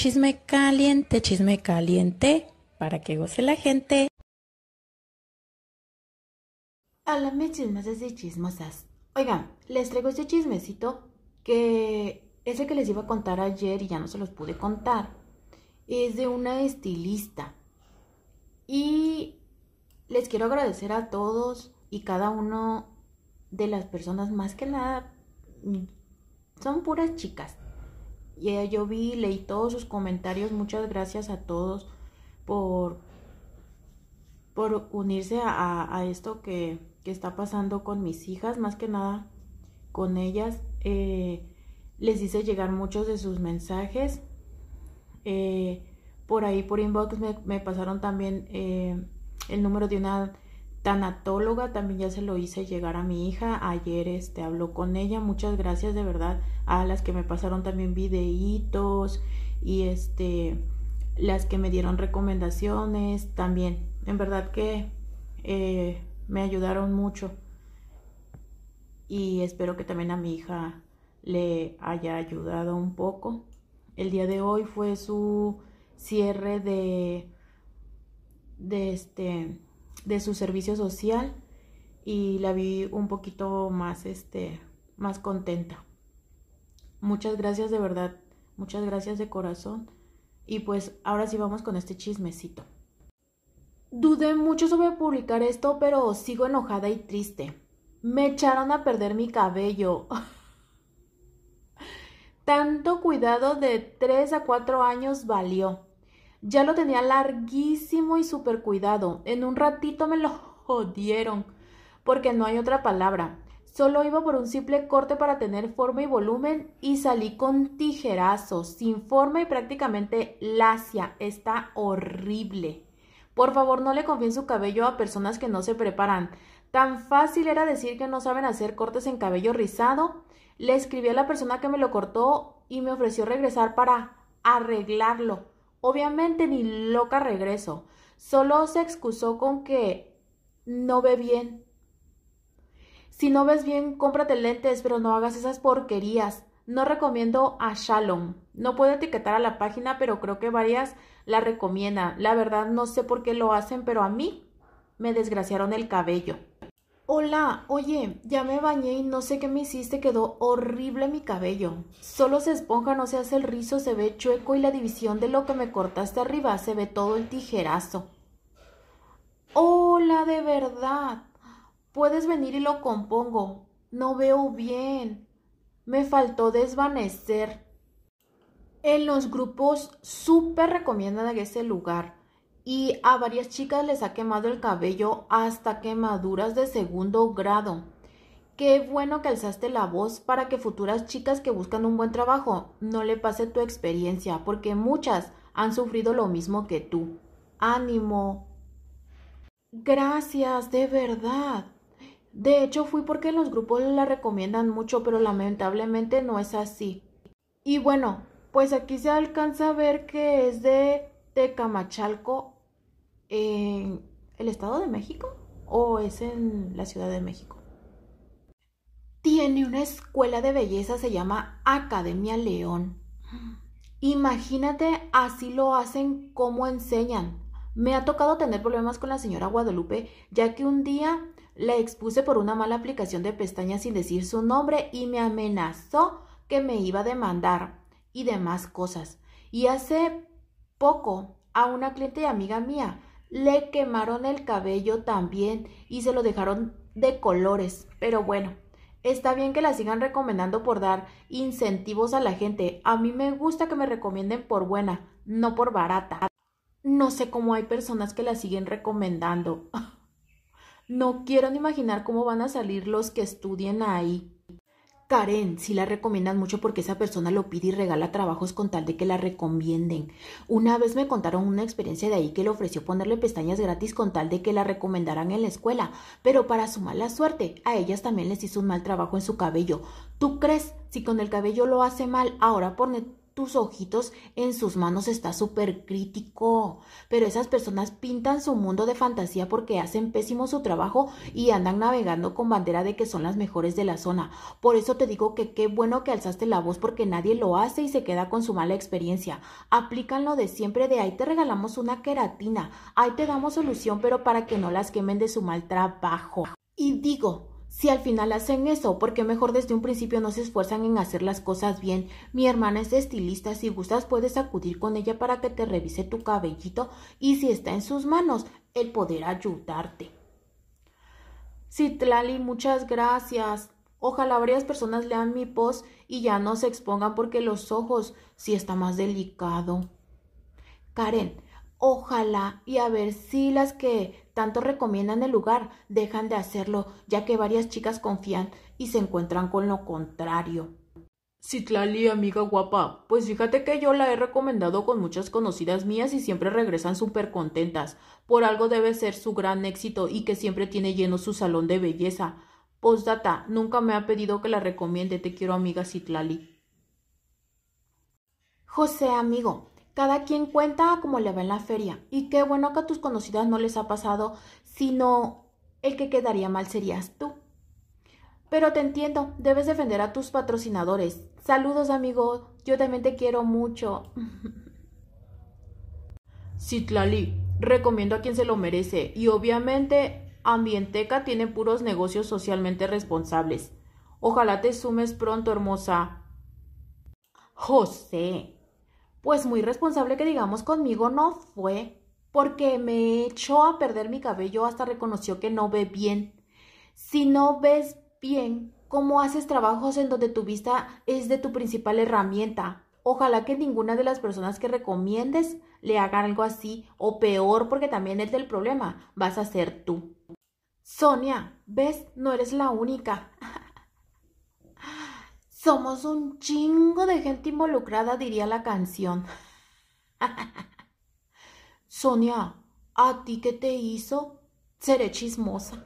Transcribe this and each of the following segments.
Chisme caliente, chisme caliente, para que goce la gente. Háblame chismosas y chismosas. Oigan, les traigo este chismecito que es el que les iba a contar ayer y ya no se los pude contar. Es de una estilista. Y les quiero agradecer a todos y cada uno de las personas, más que nada, son puras chicas y yo vi, leí todos sus comentarios. Muchas gracias a todos por, por unirse a, esto que, está pasando con mis hijas, más que nada con ellas. Eh, les hice llegar muchos de sus mensajes. Eh, por ahí, por inbox, me, pasaron también eh, el número de una tanatóloga también ya se lo hice llegar a mi hija. Ayer este habló con ella. Muchas gracias de verdad a las que me pasaron también videitos y este las que me dieron recomendaciones también. En verdad que eh, me ayudaron mucho. Y espero que también a mi hija le haya ayudado un poco. El día de hoy fue su cierre de de este de su servicio social y la vi un poquito más, este, más contenta. Muchas gracias de verdad, muchas gracias de corazón. Y pues ahora sí vamos con este chismecito. Dudé mucho sobre publicar esto, pero sigo enojada y triste. Me echaron a perder mi cabello. Tanto cuidado de 3 a 4 años valió. Ya lo tenía larguísimo y súper cuidado. En un ratito me lo jodieron, porque no hay otra palabra. Solo iba por un simple corte para tener forma y volumen y salí con tijerazos, sin forma y prácticamente lacia. Está horrible. Por favor, no le confíen su cabello a personas que no se preparan. Tan fácil era decir que no saben hacer cortes en cabello rizado. Le escribí a la persona que me lo cortó y me ofreció regresar para arreglarlo. Obviamente ni loca regreso. Solo se excusó con que no ve bien. Si no ves bien, cómprate lentes, pero no hagas esas porquerías. No recomiendo a Shalom. No puedo etiquetar a la página, pero creo que varias la recomiendan. La verdad no sé por qué lo hacen, pero a mí me desgraciaron el cabello. Hola, oye, ya me bañé y no sé qué me hiciste, quedó horrible mi cabello. Solo se esponja, no se hace el rizo, se ve chueco y la división de lo que me cortaste arriba se ve todo el tijerazo. Hola, de verdad. Puedes venir y lo compongo. No veo bien. Me faltó desvanecer. En los grupos súper recomiendan ese lugar y a varias chicas les ha quemado el cabello hasta quemaduras de segundo grado. Qué bueno que alzaste la voz para que futuras chicas que buscan un buen trabajo no le pase tu experiencia, porque muchas han sufrido lo mismo que tú. Ánimo. Gracias, de verdad. De hecho, fui porque los grupos la recomiendan mucho, pero lamentablemente no es así. Y bueno, pues aquí se alcanza a ver que es de Camachalco en el Estado de México o es en la Ciudad de México. Tiene una escuela de belleza, se llama Academia León. Imagínate, así lo hacen como enseñan. Me ha tocado tener problemas con la señora Guadalupe, ya que un día la expuse por una mala aplicación de pestañas sin decir su nombre y me amenazó que me iba a demandar y demás cosas. Y hace poco a una cliente y amiga mía. Le quemaron el cabello también y se lo dejaron de colores. Pero bueno, está bien que la sigan recomendando por dar incentivos a la gente. A mí me gusta que me recomienden por buena, no por barata. No sé cómo hay personas que la siguen recomendando. No quiero ni imaginar cómo van a salir los que estudien ahí. Karen, sí la recomiendan mucho porque esa persona lo pide y regala trabajos con tal de que la recomienden. Una vez me contaron una experiencia de ahí que le ofreció ponerle pestañas gratis con tal de que la recomendaran en la escuela, pero para su mala suerte, a ellas también les hizo un mal trabajo en su cabello. ¿Tú crees? Si con el cabello lo hace mal, ahora por, tus ojitos en sus manos está súper crítico. Pero esas personas pintan su mundo de fantasía porque hacen pésimo su trabajo y andan navegando con bandera de que son las mejores de la zona. Por eso te digo que qué bueno que alzaste la voz porque nadie lo hace y se queda con su mala experiencia. Aplican lo de siempre de ahí te regalamos una queratina, ahí te damos solución pero para que no las quemen de su mal trabajo. Y digo, si al final hacen eso, porque mejor desde un principio no se esfuerzan en hacer las cosas bien. Mi hermana es estilista, si gustas puedes acudir con ella para que te revise tu cabellito y si está en sus manos, el poder ayudarte. Citlali, muchas gracias. Ojalá varias personas lean mi post y ya no se expongan porque los ojos sí está más delicado. Karen, Ojalá y a ver si las que tanto recomiendan el lugar dejan de hacerlo, ya que varias chicas confían y se encuentran con lo contrario. Citlali, amiga guapa, pues fíjate que yo la he recomendado con muchas conocidas mías y siempre regresan súper contentas. Por algo debe ser su gran éxito y que siempre tiene lleno su salón de belleza. Postdata, nunca me ha pedido que la recomiende. Te quiero, amiga Citlali. José, amigo, cada quien cuenta como le va en la feria. Y qué bueno que a tus conocidas no les ha pasado, sino el que quedaría mal serías tú. Pero te entiendo, debes defender a tus patrocinadores. Saludos, amigo. Yo también te quiero mucho. Citlali, recomiendo a quien se lo merece. Y obviamente, Ambienteca tiene puros negocios socialmente responsables. Ojalá te sumes pronto, hermosa. José, pues muy responsable que digamos conmigo no fue, porque me echó a perder mi cabello hasta reconoció que no ve bien. Si no ves bien, ¿cómo haces trabajos en donde tu vista es de tu principal herramienta? Ojalá que ninguna de las personas que recomiendes le haga algo así o peor porque también es del problema, vas a ser tú. Sonia, ves, no eres la única. Somos un chingo de gente involucrada, diría la canción. Sonia, ¿a ti qué te hizo? Seré chismosa.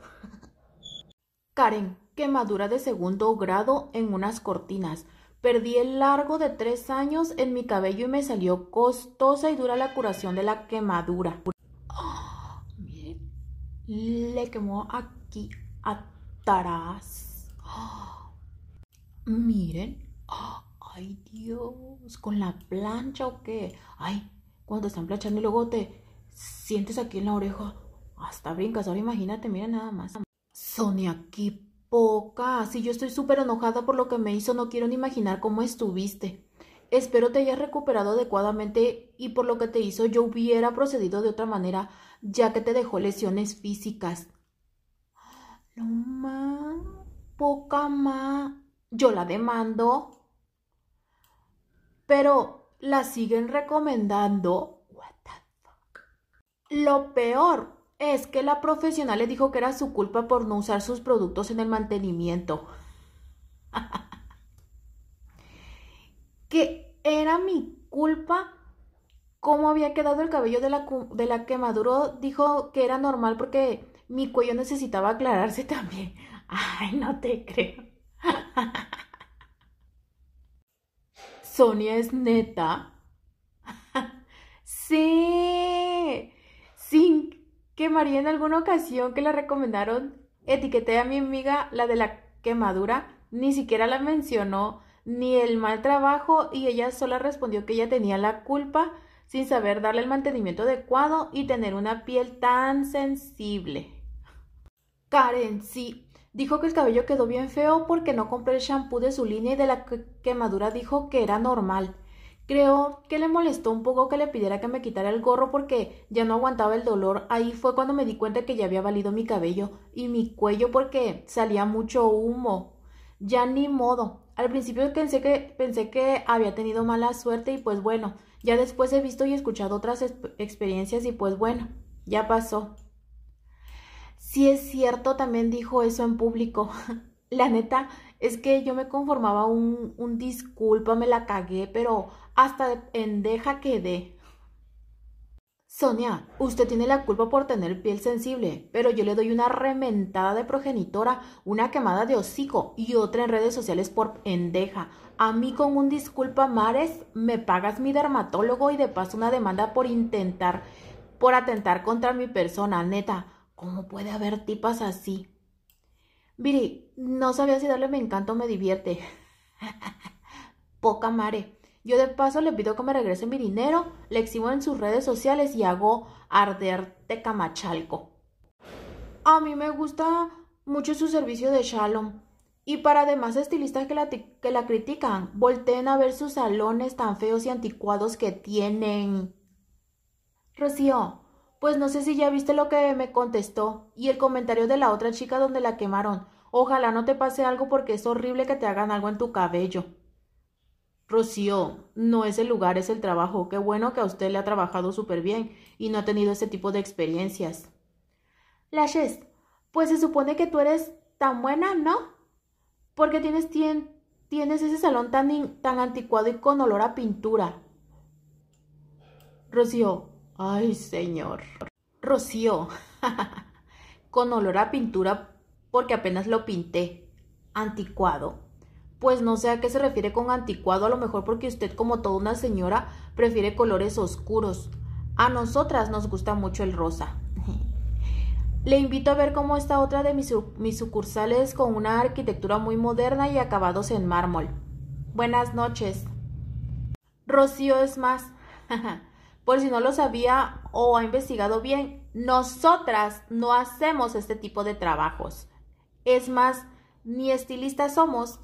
Karen, quemadura de segundo grado en unas cortinas. Perdí el largo de tres años en mi cabello y me salió costosa y dura la curación de la quemadura. le quemó aquí a Oh. ¡Ah! Miren. ay Dios, con la plancha o qué. Ay, cuando están planchando y luego te sientes aquí en la oreja. Hasta brincas. Ahora imagínate, mira nada más. Sonia, qué poca. Si yo estoy súper enojada por lo que me hizo, no quiero ni imaginar cómo estuviste. Espero te hayas recuperado adecuadamente y por lo que te hizo yo hubiera procedido de otra manera, ya que te dejó lesiones físicas. Lo más, poca más yo la demando, pero la siguen recomendando. What the fuck? Lo peor es que la profesional le dijo que era su culpa por no usar sus productos en el mantenimiento. que era mi culpa cómo había quedado el cabello de la, de la que dijo que era normal porque mi cuello necesitaba aclararse también. Ay, no te creo. Sonia es neta. sí. Sin que María en alguna ocasión que la recomendaron, etiqueté a mi amiga, la de la quemadura, ni siquiera la mencionó, ni el mal trabajo, y ella sola respondió que ella tenía la culpa sin saber darle el mantenimiento adecuado y tener una piel tan sensible. Karen, sí. Dijo que el cabello quedó bien feo porque no compré el shampoo de su línea y de la quemadura dijo que era normal. Creo que le molestó un poco que le pidiera que me quitara el gorro porque ya no aguantaba el dolor. Ahí fue cuando me di cuenta que ya había valido mi cabello y mi cuello porque salía mucho humo. Ya ni modo. Al principio pensé que, pensé que había tenido mala suerte y pues bueno, ya después he visto y escuchado otras experiencias y pues bueno, ya pasó. Si es cierto, también dijo eso en público. la neta, es que yo me conformaba un, disculpa, me la cagué, pero hasta de pendeja quedé. Sonia, usted tiene la culpa por tener piel sensible, pero yo le doy una rementada de progenitora, una quemada de hocico y otra en redes sociales por pendeja. A mí con un disculpa mares me pagas mi dermatólogo y de paso una demanda por intentar, por atentar contra mi persona, neta. ¿Cómo puede haber tipas así? Viri, no sabía si darle me encanta o me divierte. Poca mare. Yo de paso le pido que me regrese mi dinero, le exhibo en sus redes sociales y hago arderte camachalco. A mí me gusta mucho su servicio de Shalom. Y para demás estilistas que la, que la critican, volteen a ver sus salones tan feos y anticuados que tienen. Rocío, pues no sé si ya viste lo que me contestó y el comentario de la otra chica donde la quemaron. Ojalá no te pase algo porque es horrible que te hagan algo en tu cabello. Rocío, no es el lugar, es el trabajo. Qué bueno que a usted le ha trabajado súper bien y no ha tenido ese tipo de experiencias. Lashes, pues se supone que tú eres tan buena, ¿no? Porque tienes, tienes ese salón tan, tan anticuado y con olor a pintura. Rocío, Ay, señor. Rocío, con olor a pintura porque apenas lo pinté. Anticuado. Pues no sé a qué se refiere con anticuado, a lo mejor porque usted, como toda una señora, prefiere colores oscuros. A nosotras nos gusta mucho el rosa. Le invito a ver cómo está otra de mis, mis sucursales con una arquitectura muy moderna y acabados en mármol. Buenas noches. Rocío es más. por si no lo sabía o ha investigado bien, nosotras no hacemos este tipo de trabajos. Es más, ni estilistas somos.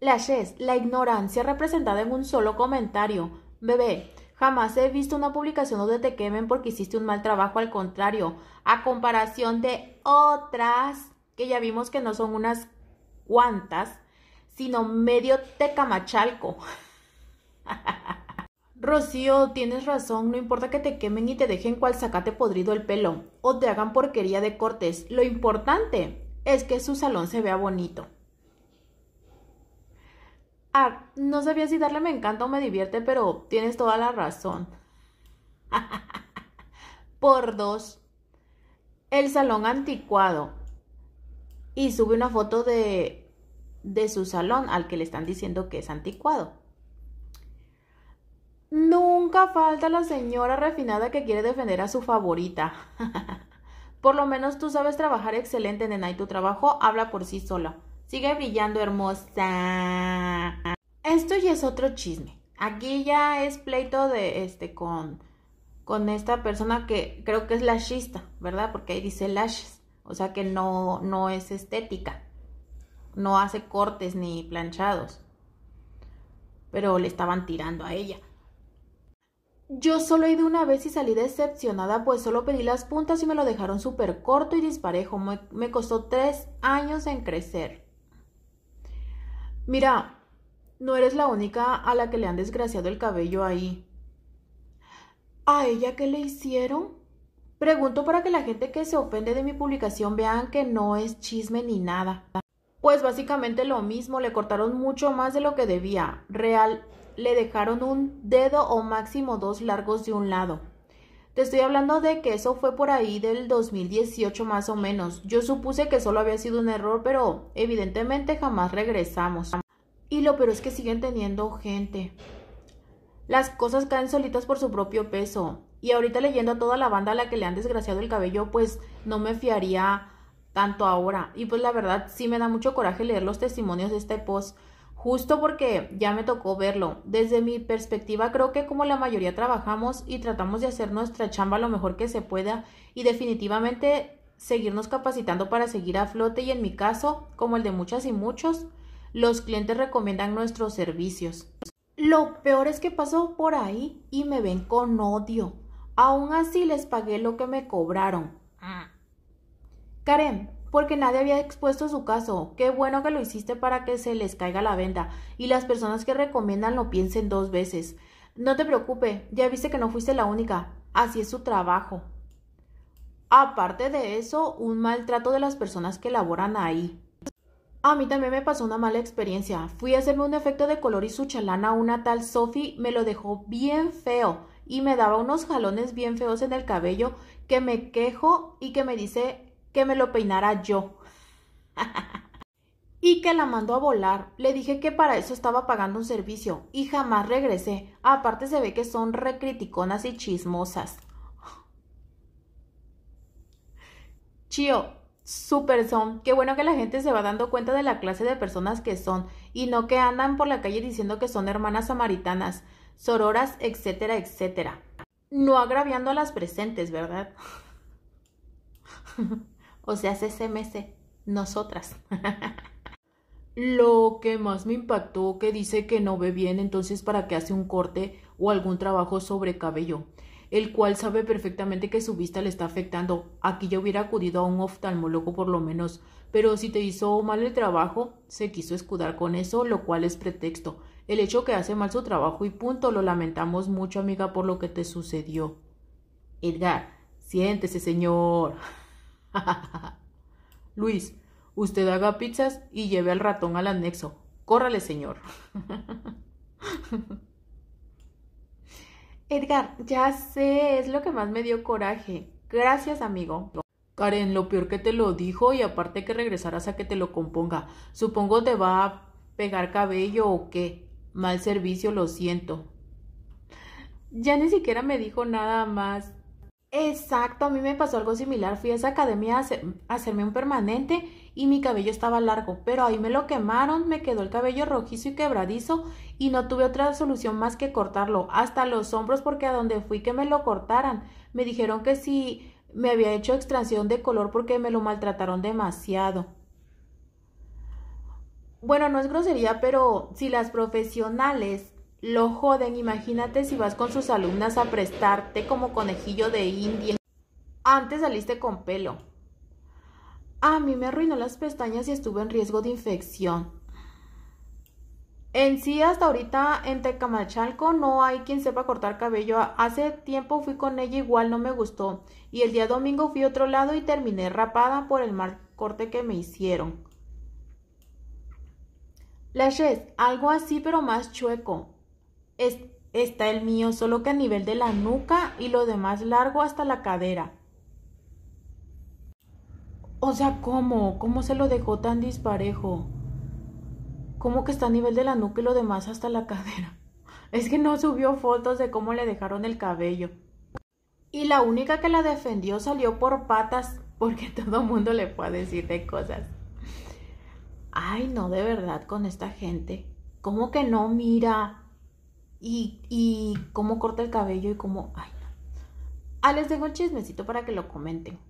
La la ignorancia representada en un solo comentario. Bebé, jamás he visto una publicación donde te quemen porque hiciste un mal trabajo, al contrario, a comparación de otras que ya vimos que no son unas cuantas, sino medio tecamachalco. Rocío, tienes razón, no importa que te quemen y te dejen cual sacate podrido el pelo o te hagan porquería de cortes, lo importante es que su salón se vea bonito. Ah, no sabía si darle me encanta o me divierte, pero tienes toda la razón. Por dos, el salón anticuado. Y sube una foto de, de su salón al que le están diciendo que es anticuado. Nunca falta la señora refinada que quiere defender a su favorita. por lo menos tú sabes trabajar excelente, nena, y tu trabajo habla por sí sola Sigue brillando, hermosa. Esto ya es otro chisme. Aquí ya es pleito de este con con esta persona que creo que es lashista, ¿verdad? Porque ahí dice lashes, o sea que no no es estética. No hace cortes ni planchados. Pero le estaban tirando a ella. Yo solo he ido una vez y salí decepcionada, pues solo pedí las puntas y me lo dejaron súper corto y disparejo. Me, costó tres años en crecer. Mira, no eres la única a la que le han desgraciado el cabello ahí. ¿A ella qué le hicieron? Pregunto para que la gente que se ofende de mi publicación vean que no es chisme ni nada. Pues básicamente lo mismo, le cortaron mucho más de lo que debía. Real, le dejaron un dedo o máximo dos largos de un lado. Te estoy hablando de que eso fue por ahí del 2018 más o menos. Yo supuse que solo había sido un error, pero evidentemente jamás regresamos. Y lo peor es que siguen teniendo gente. Las cosas caen solitas por su propio peso. Y ahorita leyendo a toda la banda a la que le han desgraciado el cabello, pues no me fiaría tanto ahora. Y pues la verdad sí me da mucho coraje leer los testimonios de este post justo porque ya me tocó verlo. Desde mi perspectiva creo que como la mayoría trabajamos y tratamos de hacer nuestra chamba lo mejor que se pueda y definitivamente seguirnos capacitando para seguir a flote y en mi caso, como el de muchas y muchos, los clientes recomiendan nuestros servicios. Lo peor es que paso por ahí y me ven con odio. Aún así les pagué lo que me cobraron. Mm. Karen, porque nadie había expuesto su caso. Qué bueno que lo hiciste para que se les caiga la venda y las personas que recomiendan lo piensen dos veces. No te preocupes, ya viste que no fuiste la única. Así es su trabajo. Aparte de eso, un maltrato de las personas que laboran ahí. A mí también me pasó una mala experiencia. Fui a hacerme un efecto de color y su chalana una tal Sophie me lo dejó bien feo y me daba unos jalones bien feos en el cabello que me quejo y que me dice que me lo peinara yo. y que la mandó a volar. Le dije que para eso estaba pagando un servicio y jamás regresé. Aparte se ve que son recriticonas y chismosas. Chío, super son. Qué bueno que la gente se va dando cuenta de la clase de personas que son y no que andan por la calle diciendo que son hermanas samaritanas, sororas, etcétera, etcétera. No agraviando a las presentes, ¿verdad? o sea, SMS, nosotras. Lo que más me impactó que dice que no ve bien, entonces para que hace un corte o algún trabajo sobre cabello, el cual sabe perfectamente que su vista le está afectando. Aquí yo hubiera acudido a un oftalmólogo por lo menos, pero si te hizo mal el trabajo, se quiso escudar con eso, lo cual es pretexto. El hecho que hace mal su trabajo y punto, lo lamentamos mucho, amiga, por lo que te sucedió. Edgar, siéntese, señor. Luis, usted haga pizzas y lleve al ratón al anexo. Córrale, señor. Edgar, ya sé, es lo que más me dio coraje. Gracias, amigo. Karen, lo peor que te lo dijo y aparte que regresarás a que te lo componga. Supongo te va a pegar cabello o qué. Mal servicio, lo siento. Ya ni siquiera me dijo nada más. Exacto, a mí me pasó algo similar. Fui a esa academia a, hacerme un permanente y mi cabello estaba largo, pero ahí me lo quemaron, me quedó el cabello rojizo y quebradizo y no tuve otra solución más que cortarlo, hasta los hombros porque a donde fui que me lo cortaran, me dijeron que si me había hecho extracción de color porque me lo maltrataron demasiado. Bueno, no es grosería, pero si las profesionales lo joden, imagínate si vas con sus alumnas a prestarte como conejillo de india. Antes saliste con pelo. A mí me arruinó las pestañas y estuve en riesgo de infección. En sí, hasta ahorita en Tecamachalco no hay quien sepa cortar cabello. Hace tiempo fui con ella, igual no me gustó. Y el día domingo fui a otro lado y terminé rapada por el mal corte que me hicieron. Lashes, algo así pero más chueco está el mío, solo que a nivel de la nuca y lo demás largo hasta la cadera. O sea, ¿cómo? ¿Cómo se lo dejó tan disparejo? ¿Cómo que está a nivel de la nuca y lo demás hasta la cadera? Es que no subió fotos de cómo le dejaron el cabello. Y la única que la defendió salió por patas porque todo mundo le puede decir de cosas. Ay, no, de verdad, con esta gente. ¿Cómo que no mira? y, cómo corta el cabello y cómo... Ay, no. Ah, les dejo el chismecito para que lo comenten.